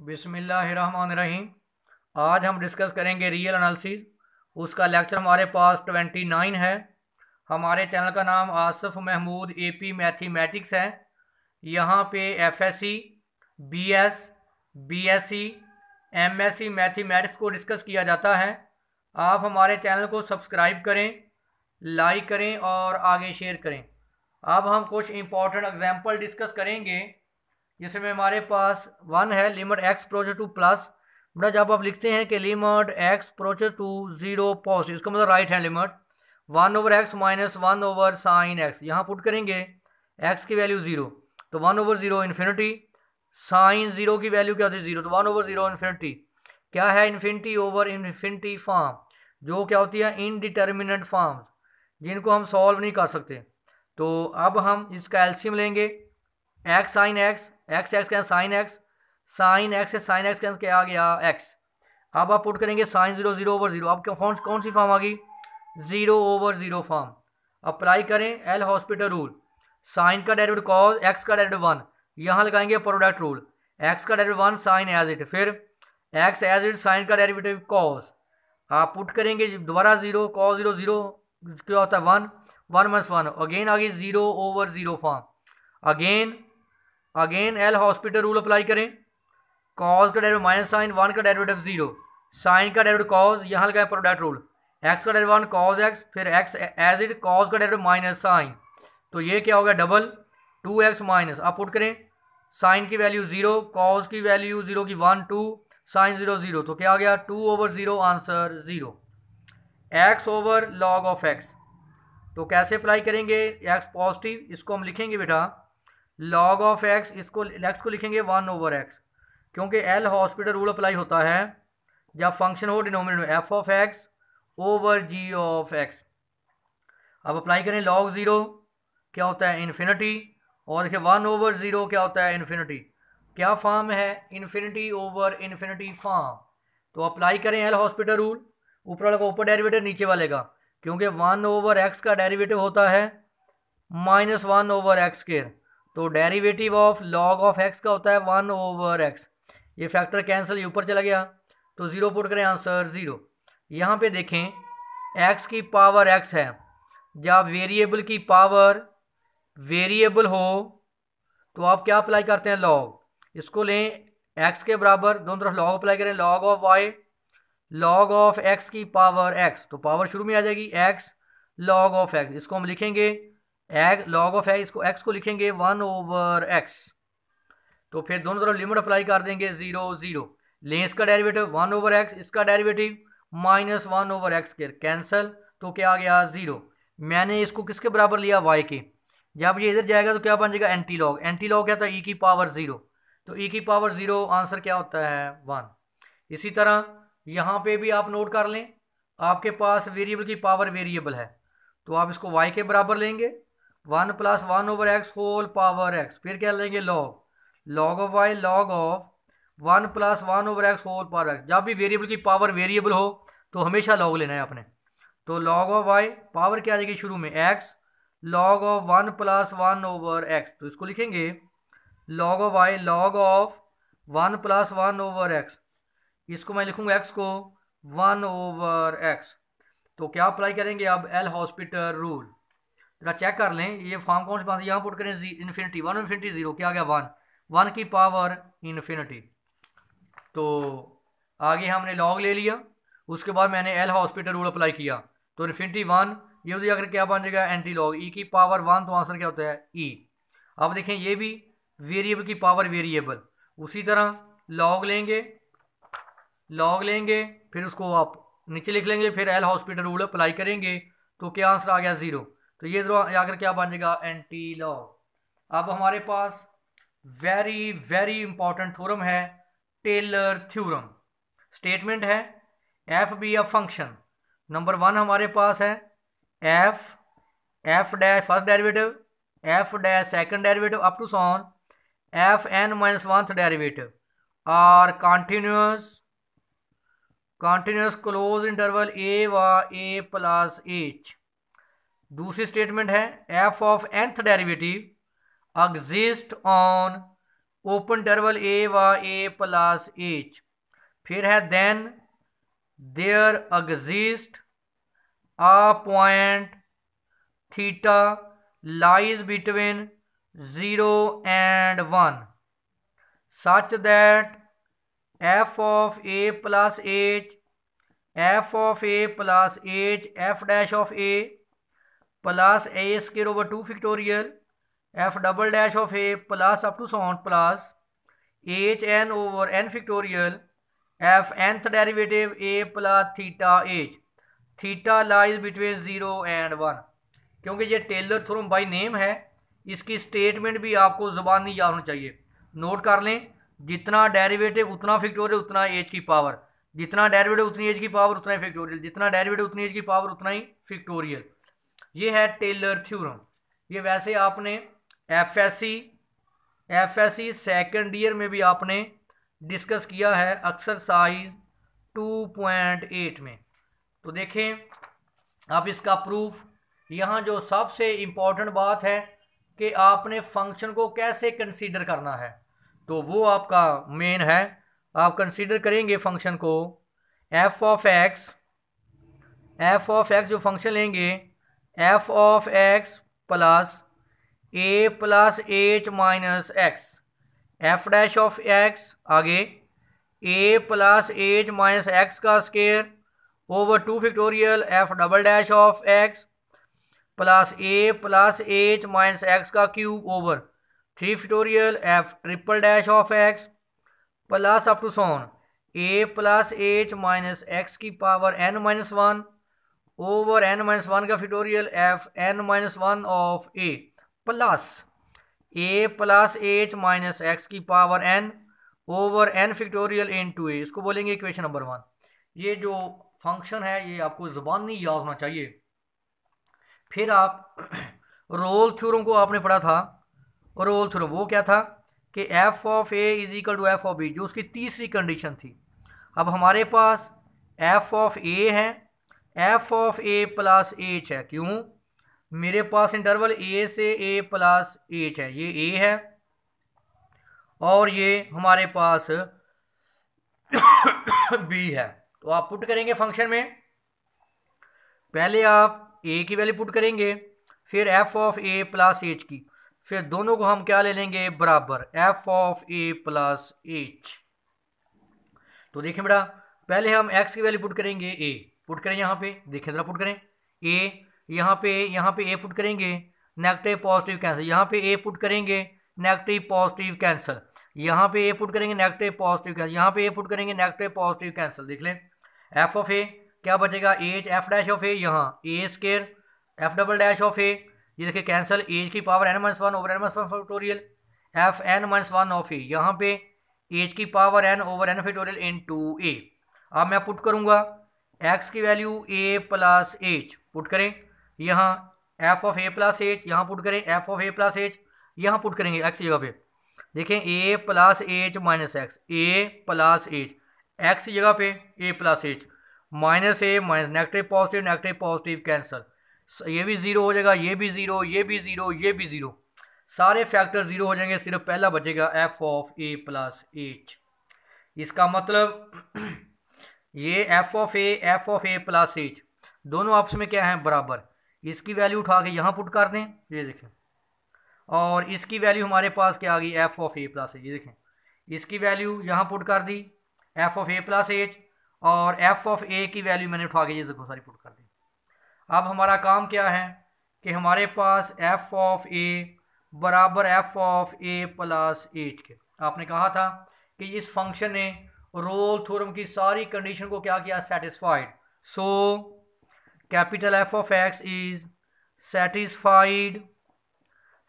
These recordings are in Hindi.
रहीम आज हम डिस्कस करेंगे रियल एनालिसिस उसका लेक्चर हमारे पास ट्वेंटी नाइन है हमारे चैनल का नाम Asif Mahmood A P mathematics है यहाँ पे F S C B S B S C M S C mathematics को डिस्कस किया जाता है आप हमारे चैनल को सब्सक्राइब करें लाइक करें और आगे शेयर करें अब हम कुछ इम्पॉर्टेंट एग्जाम्पल डिस्कस करेंगे जिसमें हमारे पास वन है limit X approaches to plus बड़ा जब आप लिखते हैं कि limit X approaches to zero plus इसका मतलब right hand limit one over X minus one over sine X यहाँ पुट करेंगे एक्स की वैल्यू ज़ीरो तो one over zero infinity sine zero की वैल्यू क्या होती है ज़ीरो तो वन ओवर ज़ीरो इन्फिनिटी क्या है इन्फिनिटी ओवर इन्फिनिटी फॉर्म जो क्या होती है इनडिटर्मिनेंट फार्म जिनको हम सॉल्व नहीं कर सकते तो अब हम इसका एल्सियम लेंगे X sine X X X क्या साइन एक्स साइन एक्स है साइन एक्स क्या आ गया एक्स अब आप पुट करेंगे sine zero zero over zero अब कौन कौन सी फॉर्म आ गई zero over zero form apply करें एल हॉस्पिटल रूल साइन का डेरिवेटिव कॉज एक्स का डेरिवेटिव वन यहाँ लगाएंगे प्रोडक्ट रूल एक्स का derivative one sine as it फिर एक्स एज इट साइन का डेरिवेटिव कॉज आप पुट करेंगे दोबारा जीरो कॉज जीरो जीरो क्या होता है one one minus one again आ गई zero over zero form again again L hospital rule apply करें कॉज का डेरिवेटिव माइनस साइन वन का डेरिवेटिव जीरो साइन का डेरिवेटिव कॉज यहाँ लगाया प्रोडक्ट रूल एक्स का डेरिवेटिव वन कॉज एक्स फिर एक्स एज इट कॉज का डेरिवेटिव माइनस साइन तो ये क्या हो गया डबल टू एक्स माइनस आप पुट करें साइन की वैल्यू जीरो कॉज की वैल्यू जीरो की one two sine zero zero तो क्या आ गया two over zero answer zero X over log of X तो कैसे अप्लाई करेंगे एक्स पॉजिटिव इसको हम लिखेंगे बेटा लॉग ऑफ एक्स इसको एक्स को लिखेंगे वन ओवर एक्स क्योंकि एल हॉस्पिटल रूल अप्लाई होता है जब फंक्शन हो denominate f of x over g of x अब अप्लाई करें लॉग ज़ीरो क्या होता है इन्फिनिटी और देखिए वन ओवर ज़ीरो क्या होता है इन्फिनिटी क्या फॉर्म है इन्फिनिटी ओवर इन्फिनिटी फॉर्म तो अप्लाई करें एल हॉस्पिटल रूल ऊपर वाले का ऊपर डेरिवेटिव नीचे वाले का क्योंकि वन ओवर एक्स का डेरिवेटिव होता है minus one over x care तो derivative of log of x का होता है वन ओवर एक्स ये फैक्टर कैंसिल ऊपर चला गया तो ज़ीरो पुट करें आंसर ज़ीरो यहाँ पे देखें एक्स की पावर एक्स है जब वेरिएबल की पावर वेरिएबल हो तो आप क्या अप्लाई करते हैं लॉग इसको लें एक्स के बराबर दोनों तरफ लॉग अप्लाई करें log of y log of x की पावर एक्स तो पावर शुरू में आ जाएगी एक्स लॉग ऑफ एक्स इसको हम लिखेंगे एग लॉग ऑफ है इसको एक्स को लिखेंगे वन ओवर एक्स तो फिर दोनों तरफ लिमिट अप्लाई कर देंगे ज़ीरो ज़ीरो लें इसका डेरिवेटिव वन ओवर एक्स इसका derivative minus one over x के कैंसल तो क्या आ गया ज़ीरो मैंने इसको किसके बराबर लिया वाई के जब ये इधर जाएगा तो क्या बन जाएगा एंटी लॉग एंटी लॉग क्या था ई e की पावर ज़ीरो तो ई e की पावर ज़ीरो आंसर क्या होता है वन इसी तरह यहाँ पे भी आप नोट कर लें आपके पास वेरिएबल की पावर वेरिएबल है तो आप इसको वाई के बराबर लेंगे one plus one over x whole power x फिर क्या लेंगे log log of y log of one plus one over x whole power x जब भी वेरिएबल की पावर वेरिएबल हो तो हमेशा लॉग लेना है आपने तो लॉग ऑफ वाई पावर क्या आ जाएगी शुरू में x log of one plus one over x तो इसको लिखेंगे log of y log of one plus one over x इसको मैं लिखूंगा एक्स को वन ओवर एक्स तो क्या अप्लाई करेंगे अब एल हॉस्पिटल रूल जरा चेक कर लें ये फॉर्म कौन से पास यहाँ पुट करें इन्फिनिटी वन इन्फिनिटी ज़ीरो क्या आ गया वन वन की पावर इन्फिनिटी तो आगे हमने लॉग ले लिया उसके बाद मैंने एल हॉस्पिटल रूल अप्लाई किया तो इन्फिनिटी वन ये होती अगर क्या बन जाएगा एंटी लॉग ई की पावर वन तो आंसर क्या होता है ई e. अब देखें ये भी वेरिएबल की पावर वेरिएबल उसी तरह लॉग लेंगे लॉग लेंगे फिर उसको आप नीचे लिख लेंगे फिर एल हॉस्पिटल रूल अप्लाई करेंगे तो क्या आंसर आ गया ज़ीरो तो ये आकर क्या बन जाएगा एंटी लॉ अब हमारे पास वेरी वेरी इंपॉर्टेंट थ्योरम है टेलर थ्योरम स्टेटमेंट है f be a function number one हमारे पास है f f dash first derivative f dash second derivative up to son f n minus one derivative are continuous continuous close interval a व ए प्लस एच दूसरी स्टेटमेंट है F of nth derivative exist on open interval a व ए प्लस एच फिर है then there exist a point theta lies between zero and one such that f of A plus h f of A plus h f dash of A plus a square over two factorial f double dash of A plus up to son plus h n over n factorial f nth derivative a plus theta h theta lies between zero and one क्योंकि ये टेलर थ्रोम बाई नेम है इसकी स्टेटमेंट भी आपको नहीं याद होनी चाहिए नोट कर लें जितना डेरिवेटिव उतना फिक्टोरियल उतना एज की पावर जितना डेरिवेटिव उतनी एज की पावर उतना ही फिक्टोरियल जितना डेरिवेटिव उतनी एज की पावर उतना ही फिक्टोरियल ये है टेलर थ्योरम ये वैसे आपने F S C F S C second year में भी आपने डिस्कस किया है एक्सरसाइज 2.8 में तो देखें आप इसका प्रूफ यहाँ जो सबसे इम्पॉर्टेंट बात है कि आपने फंक्शन को कैसे कंसीडर करना है तो वो आपका मेन है आप कंसीडर करेंगे फंक्शन को f of x f of x जो फंक्शन लेंगे f of x plus a plus h minus x f dash of x आगे a plus h minus x का square over two factorial f double dash of x plus a plus h minus x का cube over three factorial f triple dash of x plus up to son a plus h minus x की power n minus one over n minus one का factorial f n minus one of A plus a plus h minus x की power n over n factorial into a इसको बोलेंगे इक्वेशन नंबर वन ये जो फंक्शन है ये आपको ज़बानी याद होना चाहिए फिर आप रोल थ्योरम को आपने पढ़ा था रोल थ्योरम वो क्या था कि f of a is equal to f of b जो उसकी तीसरी कंडीशन थी अब हमारे पास एफ ऑफ ए है F of A plus h है क्यों मेरे पास इंटरवल ए से ए प्लस एच है ये ए है और ये हमारे पास बी है तो आप पुट करेंगे फंक्शन में पहले आप ए की वैल्यू पुट करेंगे फिर f of A plus h की फिर दोनों को हम क्या ले लेंगे बराबर f of A plus h तो देखिए बेटा पहले हम एक्स की वैल्यू पुट करेंगे ए पुट करें यहाँ पे देखिए ज़रा पुट करें ए यहाँ पे यहाँ पे ए पुट करेंगे नेगेटिव पॉजिटिव कैंसिल यहाँ पे ए पुट करेंगे नेगेटिव पॉजिटिव कैंसिल यहाँ पे ए पुट करेंगे नेगेटिव पॉजिटिव कैंसिल यहाँ पे ए पुट करेंगे नेगेटिव पॉजिटिव कैंसिल देख लें एफ ऑफ ए क्या बचेगा h f dash of a यहाँ a square f double dash of a ये देखिए कैंसिल एज की power n minus one over n minus one factorial f n minus one of a यहाँ पे एज की power n over n factorial into a अब मैं पुट करूँगा एक्स की value a plus h put करें यहाँ f of A plus h यहाँ पुट करें f of A plus h यहाँ पुट करेंगे एक्स जगह पे देखें a plus h minus x a plus h x जगह पे a plus h minus a minus negative positive negative positive cancel ये भी ज़ीरो हो जाएगा ये भी ज़ीरो ये भी ज़ीरो ये भी ज़ीरो सारे फैक्टर ज़ीरो हो जाएंगे सिर्फ पहला बचेगा f of A plus h इसका मतलब ये f of a f of A plus h दोनों आपस में क्या है बराबर इसकी वैल्यू उठा के यहाँ पुट कर दें ये देखें और इसकी वैल्यू हमारे पास क्या आ गई f of A plus h ये देखें इसकी वैल्यू यहाँ पुट कर दी f of A plus h और एफ ऑफ ए की वैल्यू मैंने उठा के ये देखो सारी पुट कर दी अब हमारा काम क्या है कि हमारे पास एफ ऑफ ए बराबर f of A plus h के आपने कहा था कि इस फंक्शन ने रोल थ्योरम की सारी कंडीशन को क्या किया satisfied so capital f of x is satisfied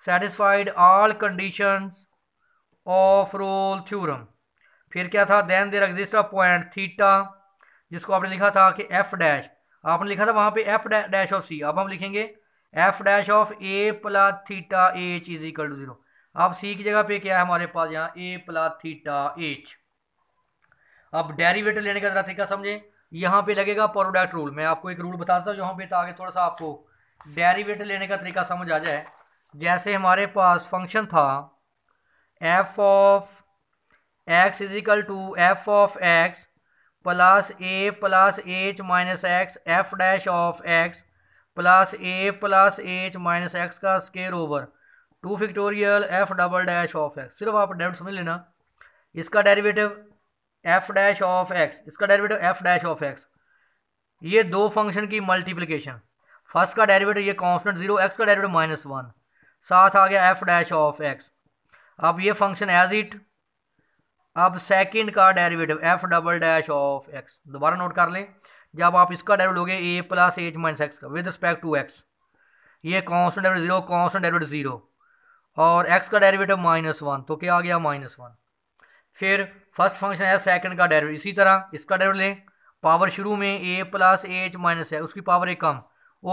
satisfied all conditions of Rolle theorem फिर क्या था then there exist a point theta जिसको आपने लिखा था कि एफ डैश आपने लिखा था वहां पे एफ डैश ऑफ सी अब हम लिखेंगे F dash of A plus theta H is equal to zero अब सी की जगह पे क्या है हमारे पास यहाँ ए प्लस थीटा एच अब डेरिवेटिव लेने का जरा तरीका समझें यहाँ पे लगेगा प्रोडक्ट रूल मैं आपको एक रूल बताता हूँ यहाँ पे तो आगे थोड़ा सा आपको डेरिवेटिव लेने का तरीका समझ आ जाए जैसे हमारे पास फंक्शन था f of x is equal to f of x plus a plus h minus x f dash of x plus a plus h minus x का square over two factorial f double dash of x सिर्फ आप डेट समझ लेना इसका derivative f dash of x इसका derivative f dash of x ये दो फंक्शन की मल्टीप्लिकेशन फर्स्ट का डेरिवेटिव ये कॉन्सटेंट जीरो एक्स का डेरिवेटिव माइनस वन साथ आ गया एफ डैश ऑफ एक्स अब ये फंक्शन एज इट अब सेकंड का derivative f double dash of x दोबारा नोट कर लें जब आप इसका डेरिवेटिव लोगे a plus h minus x का विद रिस्पेक्ट टू एक्स ये constant derivative zero constant derivative zero और एक्स का डेरिवेटिव माइनस वन तो क्या आ गया माइनस वन फिर फर्स्ट फंक्शन है सेकंड का डेरिवेटिव इसी तरह इसका डेरिवेटिव लें पावर शुरू में ए प्लस एच माइनस है उसकी पावर एक कम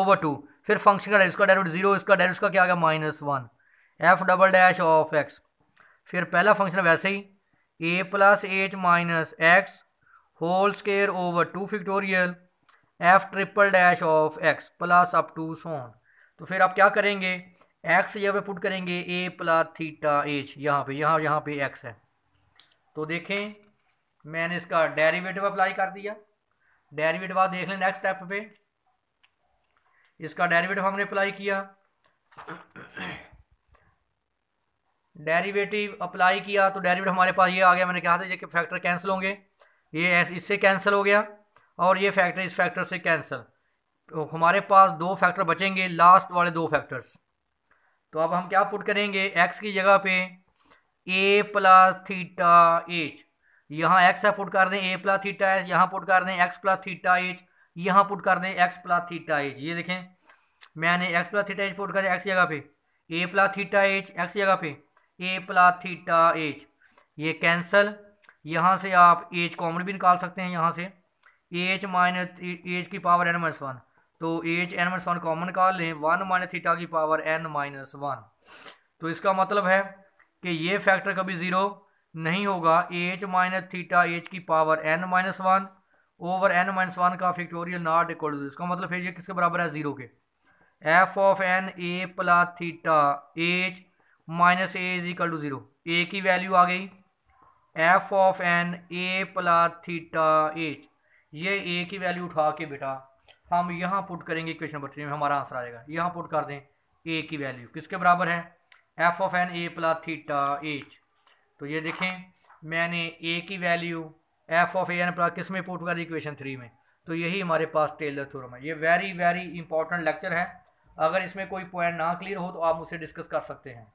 ओवर टू फिर फंक्शन का इसका डेरिवेटिव जीरो इसका डेरिवेटिव का क्या आ गया minus one f double dash of x फिर पहला फंक्शन वैसे ही a plus h minus x whole square over two factorial f triple dash of x plus up to son तो फिर आप क्या करेंगे एक्स यहाँ पे पुट करेंगे ए प्लस थीटा एच यहाँ पे यहाँ यहाँ पे एक्स है तो देखें मैंने इसका डेरिवेटिव अप्लाई कर दिया डेरिवेटिव आप देख लें नेक्स्ट स्टेप पे इसका डेरिवेटिव हमने अप्लाई किया डेरिवेटिव अप्लाई किया तो डेरिवेटिव हमारे पास ये आ गया मैंने कहा था ये कि फैक्टर कैंसिल होंगे ये इससे कैंसिल हो गया और ये फैक्टर इस फैक्टर से कैंसिल तो हमारे पास दो फैक्टर बचेंगे लास्ट वाले दो फैक्टर्स तो अब हम क्या पुट करेंगे एक्स की जगह पे ए प्लस थीटा एच यहाँ एक्स है पुट कर दें ए प्लस थीटा एच यहाँ पुट कर दें एक्स प्लस थीटा एच यहाँ पुट कर दें एक्स प्लस थीटा एच ये देखें मैंने x plus theta h put कर दिया एक्स जगह पे a plus theta h x जगह पे ए प्लस थीटा एच ये कैंसल यहाँ से आप एच कॉमन भी निकाल सकते हैं यहाँ से एच माइनस एच की पावर एन माइनस वन तो h n minus one common निकाल लें वन माइनस थीटा की पावर एन माइनस वन तो इसका मतलब है कि ये फैक्टर कभी ज़ीरो नहीं होगा एच माइनस थीटा एच की power n minus one over n minus one का फैक्टोरियल नॉट इक्वल टू इसका मतलब फिर ये किसके बराबर है ज़ीरो के f of N A plus theta h minus a is equal to zero a की वैल्यू आ गई f of N A plus theta h ये ए की वैल्यू उठा के बेटा हम यहाँ पुट करेंगे क्वेश्चन नंबर थ्री में हमारा आंसर आएगा यहाँ पुट कर दें ए की वैल्यू किसके बराबर है F of N A plus theta H तो ये देखें मैंने ए की value F of A N plus किस में पोर्ट कर दी इक्वेशन थ्री में तो यही हमारे पास टेलर थ्योरम है ये वेरी वेरी इंपॉर्टेंट लेक्चर है अगर इसमें कोई पॉइंट ना क्लियर हो तो आप मुझसे डिस्कस कर सकते हैं